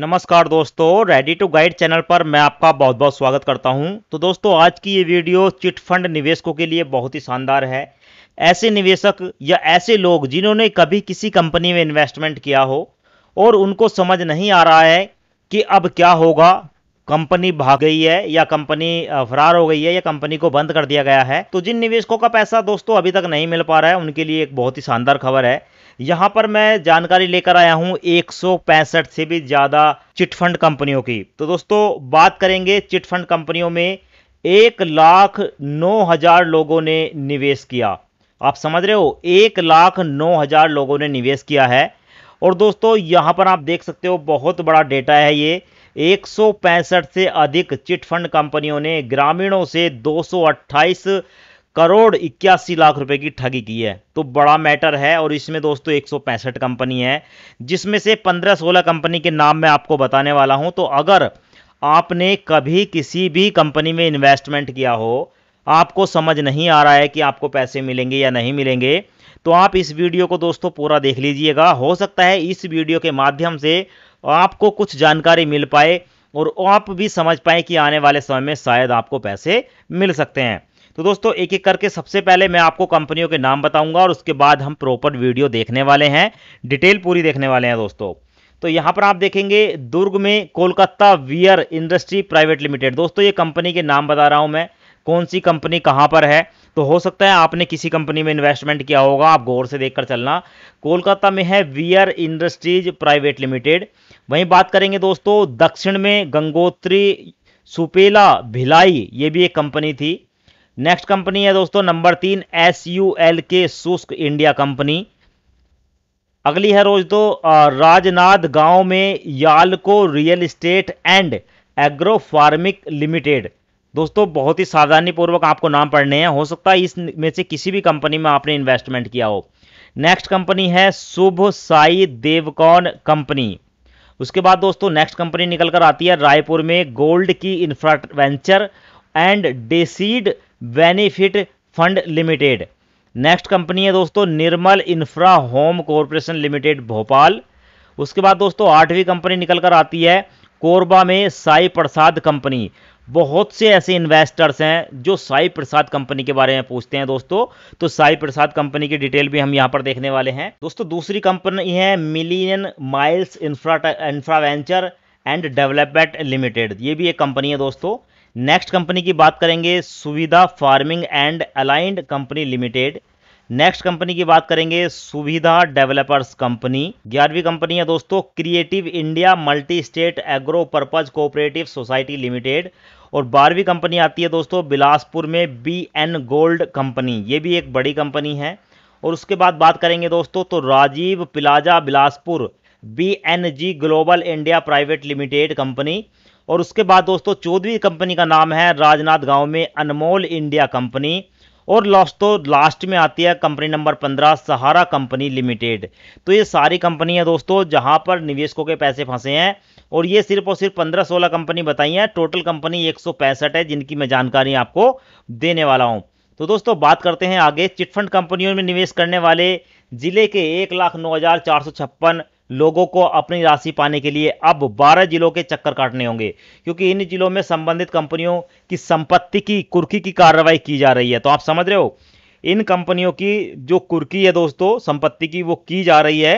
नमस्कार दोस्तों ready to guide channel पर मैं आपका बहुत बहुत स्वागत करता हूं तो दोस्तों आज की ये वीडियो चिट फंड निवेशकों के लिए बहुत ही शानदार है ऐसे निवेशक या ऐसे लोग जिन्होंने कभी किसी कंपनी में इन्वेस्टमेंट किया हो और उनको समझ नहीं आ रहा है कि अब क्या होगा कंपनी भाग गई है या कंपनी फरार हो गई है या कंपनी को बंद कर दिया गया है तो जिन निवेशकों का पैसा दोस्तों अभी तक नहीं मिल पा रहा है उनके लिए एक बहुत ही शानदार खबर है यहां पर मैं जानकारी लेकर आया हूं एक से भी ज़्यादा चिटफंड कंपनियों की तो दोस्तों बात करेंगे चिटफंड कंपनियों में एक लाख नौ हजार लोगों ने निवेश किया आप समझ रहे हो एक लाख नौ हजार लोगों ने निवेश किया है और दोस्तों यहाँ पर आप देख सकते हो बहुत बड़ा डेटा है ये एक से अधिक चिट फंड कंपनियों ने ग्रामीणों से दो करोड़ इक्यासी लाख रुपए की ठगी की है तो बड़ा मैटर है और इसमें दोस्तों एक कंपनी है जिसमें से 15-16 कंपनी के नाम मैं आपको बताने वाला हूं तो अगर आपने कभी किसी भी कंपनी में इन्वेस्टमेंट किया हो आपको समझ नहीं आ रहा है कि आपको पैसे मिलेंगे या नहीं मिलेंगे तो आप इस वीडियो को दोस्तों पूरा देख लीजिएगा हो सकता है इस वीडियो के माध्यम से आपको कुछ जानकारी मिल पाए और आप भी समझ पाए कि आने वाले समय में शायद आपको पैसे मिल सकते हैं तो दोस्तों एक एक करके सबसे पहले मैं आपको कंपनियों के नाम बताऊंगा और उसके बाद हम प्रॉपर वीडियो देखने वाले हैं डिटेल पूरी देखने वाले हैं दोस्तों तो यहाँ पर आप देखेंगे दुर्ग में Kolkata wear industry private limited दोस्तों ये कंपनी के नाम बता रहा हूँ मैं कौन सी कंपनी कहाँ पर है तो हो सकता है आपने किसी कंपनी में इन्वेस्टमेंट किया होगा आप गौर से देखकर चलना कोलकाता में है वीयर इंडस्ट्रीज प्राइवेट लिमिटेड वहीं बात करेंगे दोस्तों दक्षिण में गंगोत्री सुपेला भिलाई ये भी एक कंपनी थी नेक्स्ट कंपनी है दोस्तों नंबर तीन एस यू एल के शुष्क इंडिया कंपनी अगली है रोज तो राजनाथ गांव में Yalco real estate and agro फार्मिक लिमिटेड दोस्तों बहुत ही सावधानी पूर्वक आपको नाम पढ़ने हैं हो सकता है इस में से किसी भी कंपनी में आपने इन्वेस्टमेंट किया हो नेक्स्ट कंपनी है शुभ साई देवकॉन कंपनी उसके बाद दोस्तों नेक्स्ट कंपनी निकल कर आती है रायपुर में गोल्ड की इंफ्रावेंचर एंड डेसीड benefit fund limited next company है दोस्तों Nirmal infra home corporation limited Bhopal उसके बाद दोस्तों आठवीं कंपनी निकल कर आती है कोरबा में साई प्रसाद कंपनी बहुत से ऐसे इन्वेस्टर्स हैं जो साई प्रसाद कंपनी के बारे में पूछते हैं दोस्तों तो साई प्रसाद कंपनी की डिटेल भी हम यहां पर देखने वाले हैं दोस्तों दूसरी कंपनी है million miles infra infraventure and development limited ये भी एक कंपनी है दोस्तों नेक्स्ट कंपनी की बात करेंगे Suvidha farming and allied company limited next company की बात करेंगे सुविधा डेवलपर्स कंपनी ग्यारहवीं कंपनी है दोस्तों creative India multi state agro purpose cooperative society limited और बारहवीं कंपनी आती है दोस्तों बिलासपुर में बी एन गोल्ड कंपनी ये भी एक बड़ी कंपनी है और उसके बाद बात करेंगे दोस्तों तो Rajiv plaza Bilaspur B N G global India private limited company और उसके बाद दोस्तों चौदहवीं कंपनी का नाम है राजनाथ गांव में अनमोल इंडिया कंपनी और लास्ट तो लास्ट में आती है कंपनी नंबर पंद्रह सहारा कंपनी लिमिटेड तो ये सारी कंपनी है दोस्तों जहां पर निवेशकों के पैसे फंसे हैं और ये सिर्फ और सिर्फ पंद्रह सोलह कंपनी बताई हैं टोटल कंपनी एक है जिनकी मैं जानकारी आपको देने वाला हूं तो दोस्तों बात करते हैं आगे चिटफंड कंपनियों में निवेश करने वाले जिले के एक लाख नौ हज़ार चार सौ छप्पन लोगों को अपनी राशि पाने के लिए अब 12 जिलों के चक्कर काटने होंगे क्योंकि इन जिलों में संबंधित कंपनियों की संपत्ति की कुर्की की कार्रवाई की जा रही है तो आप समझ रहे हो इन कंपनियों की जो कुर्की है दोस्तों संपत्ति की वो की जा रही है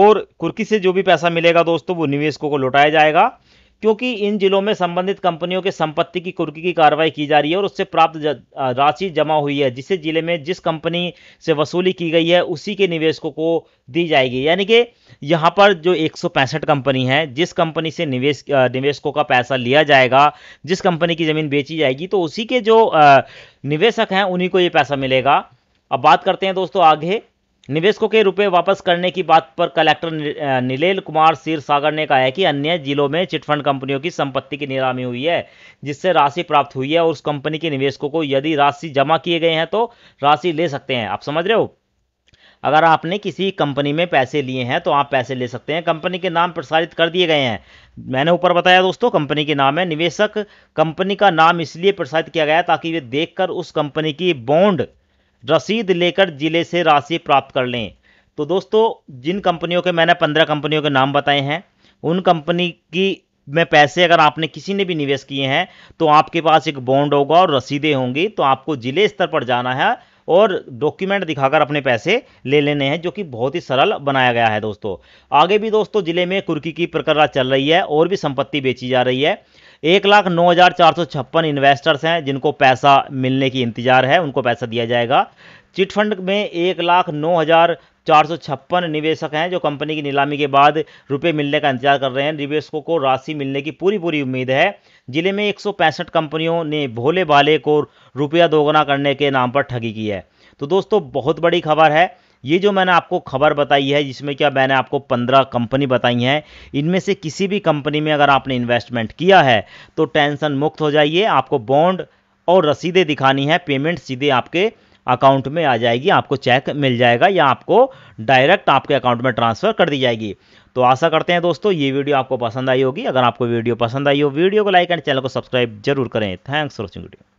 और कुर्की से जो भी पैसा मिलेगा दोस्तों वो निवेशकों को लौटाया जाएगा क्योंकि इन जिलों में संबंधित कंपनियों के संपत्ति की कुर्की की कार्रवाई की जा रही है और उससे प्राप्त राशि जमा हुई है जिसे जिले में जिस कंपनी से वसूली की गई है उसी के निवेशकों को दी जाएगी यानी कि यहाँ पर जो एक कंपनी है जिस कंपनी से निवेश निवेशकों का पैसा लिया जाएगा जिस कंपनी की ज़मीन बेची जाएगी तो उसी के जो निवेशक हैं उन्हीं को ये पैसा मिलेगा अब बात करते हैं दोस्तों आगे निवेशकों के रुपए वापस करने की बात पर कलेक्टर नीलेल कुमार सागर ने कहा है कि अन्य जिलों में चिटफंड कंपनियों की संपत्ति की नीलामी हुई है जिससे राशि प्राप्त हुई है और उस कंपनी के निवेशकों को यदि राशि जमा किए गए हैं तो राशि ले सकते हैं आप समझ रहे हो अगर आपने किसी कंपनी में पैसे लिए हैं तो आप पैसे ले सकते हैं कंपनी के नाम प्रसारित कर दिए गए हैं मैंने ऊपर बताया दोस्तों कंपनी के नाम है निवेशक कंपनी का नाम इसलिए प्रसारित किया गया ताकि वे देखकर उस कंपनी की बॉन्ड रसीद लेकर ज़िले से राशि प्राप्त कर लें तो दोस्तों जिन कंपनियों के मैंने पंद्रह कंपनियों के नाम बताए हैं उन कंपनी की में पैसे अगर आपने किसी ने भी निवेश किए हैं तो आपके पास एक बॉन्ड होगा और रसीदें होंगी तो आपको ज़िले स्तर पर जाना है और डॉक्यूमेंट दिखाकर अपने पैसे ले लेने हैं जो कि बहुत ही सरल बनाया गया है दोस्तों आगे भी दोस्तों ज़िले में कुर्की की प्रक्रिया चल रही है और भी संपत्ति बेची जा रही है एक लाख नौ हज़ार चार सौ छप्पन इन्वेस्टर्स हैं जिनको पैसा मिलने की इंतजार है उनको पैसा दिया जाएगा चिट फंड में एक लाख नौ हज़ार चार सौ छप्पन निवेशक हैं जो कंपनी की नीलामी के बाद रुपए मिलने का इंतजार कर रहे हैं निवेशकों को राशि मिलने की पूरी पूरी उम्मीद है जिले में एक सौ पैंसठ कंपनियों ने भोले भाले को रुपया दोगुना करने के नाम पर ठगी की है तो दोस्तों बहुत बड़ी खबर है ये जो मैंने आपको खबर बताई है जिसमें क्या मैंने आपको पंद्रह कंपनी बताई हैं इनमें से किसी भी कंपनी में अगर आपने इन्वेस्टमेंट किया है तो टेंशन मुक्त हो जाइए आपको बॉन्ड और रसीदें दिखानी है पेमेंट सीधे आपके अकाउंट में आ जाएगी आपको चेक मिल जाएगा या आपको डायरेक्ट आपके अकाउंट में ट्रांसफ़र कर दी जाएगी तो आशा करते हैं दोस्तों ये वीडियो आपको पसंद आई होगी अगर आपको वीडियो पसंद आई हो वीडियो को लाइक एंड चैनल को सब्सक्राइब जरूर करें थैंक्स फॉर वॉचिंग वीडियो